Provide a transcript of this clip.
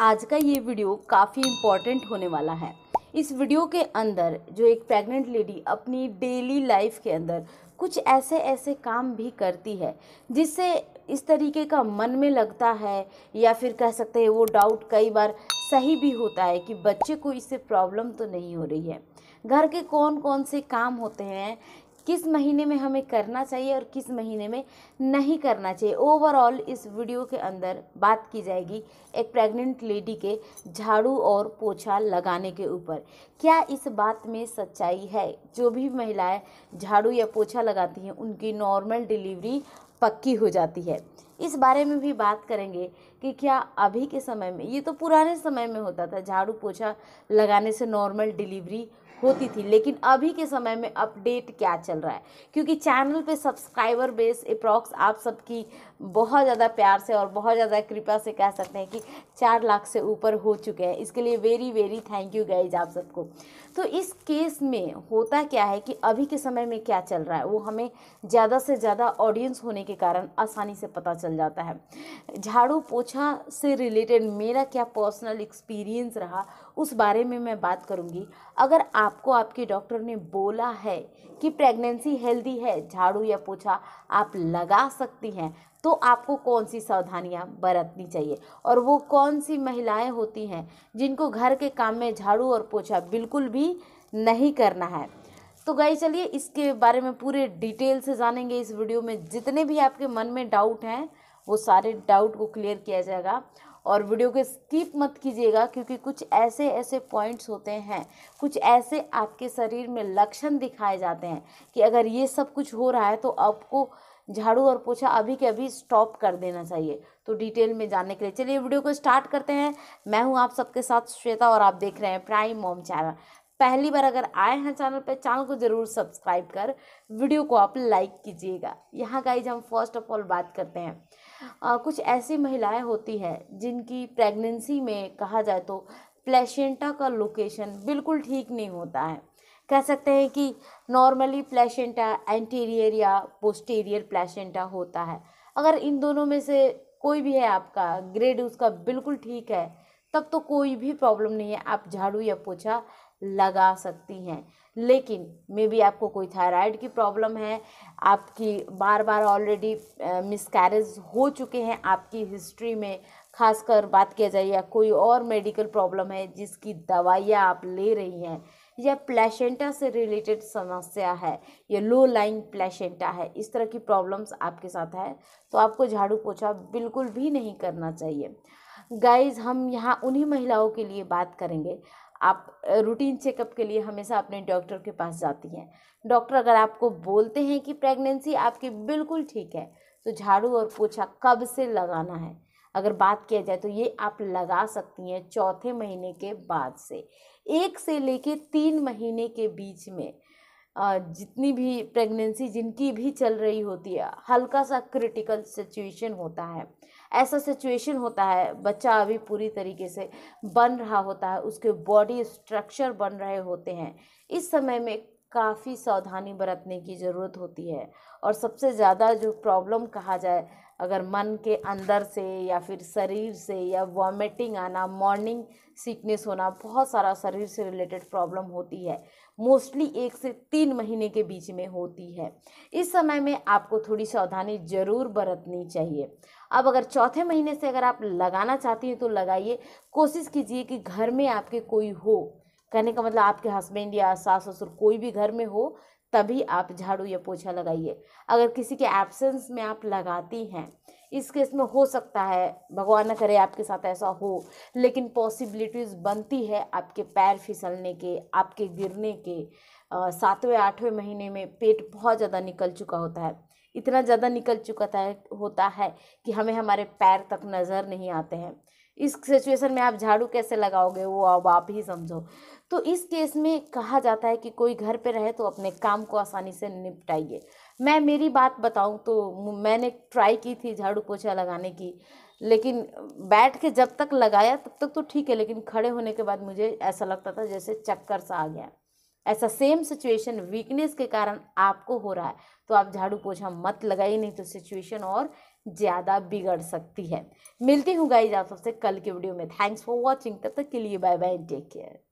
आज का ये वीडियो काफ़ी इम्पॉर्टेंट होने वाला है इस वीडियो के अंदर जो एक प्रेग्नेंट लेडी अपनी डेली लाइफ के अंदर कुछ ऐसे ऐसे काम भी करती है जिससे इस तरीके का मन में लगता है या फिर कह सकते हैं वो डाउट कई बार सही भी होता है कि बच्चे को इससे प्रॉब्लम तो नहीं हो रही है घर के कौन कौन से काम होते हैं किस महीने में हमें करना चाहिए और किस महीने में नहीं करना चाहिए ओवरऑल इस वीडियो के अंदर बात की जाएगी एक प्रेग्नेंट लेडी के झाड़ू और पोछा लगाने के ऊपर क्या इस बात में सच्चाई है जो भी महिलाएं झाड़ू या पोछा लगाती हैं उनकी नॉर्मल डिलीवरी पक्की हो जाती है इस बारे में भी बात करेंगे कि क्या अभी के समय में ये तो पुराने समय में होता था झाड़ू पोछा लगाने से नॉर्मल डिलीवरी होती थी लेकिन अभी के समय में अपडेट क्या चल रहा है क्योंकि चैनल पे सब्सक्राइबर बेस अप्रॉक्स आप सबकी बहुत ज़्यादा प्यार से और बहुत ज़्यादा कृपा से कह सकते हैं कि चार लाख से ऊपर हो चुके हैं इसके लिए very very thank you guys आप सबको तो इस केस में होता क्या है कि अभी के समय में क्या चल रहा है वो हमें ज़्यादा से ज़्यादा ऑडियंस होने के कारण आसानी से पता चल जाता है झाड़ू पोछा से रिलेटेड मेरा क्या पर्सनल एक्सपीरियंस रहा उस बारे में मैं बात करूँगी अगर आप आपको आपके डॉक्टर ने बोला है कि प्रेगनेंसी हेल्दी है झाड़ू या पोछा आप लगा सकती हैं तो आपको कौन सी सावधानियां बरतनी चाहिए और वो कौन सी महिलाएं होती हैं जिनको घर के काम में झाड़ू और पोछा बिल्कुल भी नहीं करना है तो गए चलिए इसके बारे में पूरे डिटेल से जानेंगे इस वीडियो में जितने भी आपके मन में डाउट हैं वो सारे डाउट को क्लियर किया जाएगा और वीडियो को स्किप मत कीजिएगा क्योंकि कुछ ऐसे ऐसे पॉइंट्स होते हैं कुछ ऐसे आपके शरीर में लक्षण दिखाए जाते हैं कि अगर ये सब कुछ हो रहा है तो आपको झाड़ू और पोछा अभी के अभी स्टॉप कर देना चाहिए तो डिटेल में जानने के लिए चलिए वीडियो को स्टार्ट करते हैं मैं हूँ आप सबके साथ श्वेता और आप देख रहे हैं प्राइम मोम चैनल पहली बार अगर आए हैं चैनल पर चैनल को ज़रूर सब्सक्राइब कर वीडियो को आप लाइक कीजिएगा यहाँ का हम फर्स्ट ऑफ ऑल बात करते हैं कुछ ऐसी महिलाएं होती हैं जिनकी प्रेगनेंसी में कहा जाए तो प्लेशेंटा का लोकेशन बिल्कुल ठीक नहीं होता है कह सकते हैं कि नॉर्मली प्लेशेंटा एंटीरियर या पोस्टीरियर प्लेशेंटा होता है अगर इन दोनों में से कोई भी है आपका ग्रेड उसका बिल्कुल ठीक है तब तो कोई भी प्रॉब्लम नहीं है आप झाड़ू या पोछा लगा सकती हैं लेकिन मे बी आपको कोई थायराइड की प्रॉब्लम है आपकी बार बार ऑलरेडी मिसकैरेज हो चुके हैं आपकी हिस्ट्री में खासकर बात किया जाए या कोई और मेडिकल प्रॉब्लम है जिसकी दवाइयाँ आप ले रही हैं या प्लेशेंटा से रिलेटेड समस्या है या लो लाइंग प्लेशेंटा है इस तरह की प्रॉब्लम्स आपके साथ है तो आपको झाड़ू पोछा बिल्कुल भी नहीं करना चाहिए गाइस हम यहाँ उन्हीं महिलाओं के लिए बात करेंगे आप रूटीन चेकअप के लिए हमेशा अपने डॉक्टर के पास जाती हैं डॉक्टर अगर आपको बोलते हैं कि प्रेगनेंसी आपकी बिल्कुल ठीक है तो झाड़ू और पोछा कब से लगाना है अगर बात किया जाए तो ये आप लगा सकती हैं चौथे महीने के बाद से एक से लेके तीन महीने के बीच में जितनी भी प्रेगनेंसी जिनकी भी चल रही होती है हल्का सा क्रिटिकल सिचुएशन होता है ऐसा सिचुएशन होता है बच्चा अभी पूरी तरीके से बन रहा होता है उसके बॉडी स्ट्रक्चर बन रहे होते हैं इस समय में काफ़ी सावधानी बरतने की ज़रूरत होती है और सबसे ज़्यादा जो प्रॉब्लम कहा जाए अगर मन के अंदर से या फिर शरीर से या वॉमिटिंग आना मॉर्निंग सिकनेस होना बहुत सारा शरीर से रिलेटेड प्रॉब्लम होती है मोस्टली एक से तीन महीने के बीच में होती है इस समय में आपको थोड़ी सावधानी ज़रूर बरतनी चाहिए अब अगर चौथे महीने से अगर आप लगाना चाहती हैं तो लगाइए कोशिश कीजिए कि घर में आपके कोई हो कहने का मतलब आपके हस्बैंड या सास ससुर कोई भी घर में हो तभी आप झाड़ू या पोछा लगाइए अगर किसी के एब्सेंस में आप लगाती हैं इस केस में हो सकता है भगवान न करे आपके साथ ऐसा हो लेकिन पॉसिबिलिटीज़ बनती है आपके पैर फिसलने के आपके गिरने के सातवें आठवें महीने में पेट बहुत ज़्यादा निकल चुका होता है इतना ज़्यादा निकल चुका था होता है कि हमें हमारे पैर तक नज़र नहीं आते हैं इस सिचुएशन में आप झाड़ू कैसे लगाओगे वो अब आप ही समझो तो इस केस में कहा जाता है कि कोई घर पे रहे तो अपने काम को आसानी से निपटाइए मैं मेरी बात बताऊँ तो मैंने ट्राई की थी झाड़ू पोछा लगाने की लेकिन बैठ के जब तक लगाया तब तक तो ठीक है लेकिन खड़े होने के बाद मुझे ऐसा लगता था जैसे चक्कर सा आ गया ऐसा सेम सिचुएशन वीकनेस के कारण आपको हो रहा है तो आप झाड़ू पोछा मत लगाइए नहीं तो सिचुएशन और ज़्यादा बिगड़ सकती है मिलती हूँ गाइज आप सबसे कल के वीडियो में थैंक्स फॉर वॉचिंग तब तक के लिए बाय बाय टेक केयर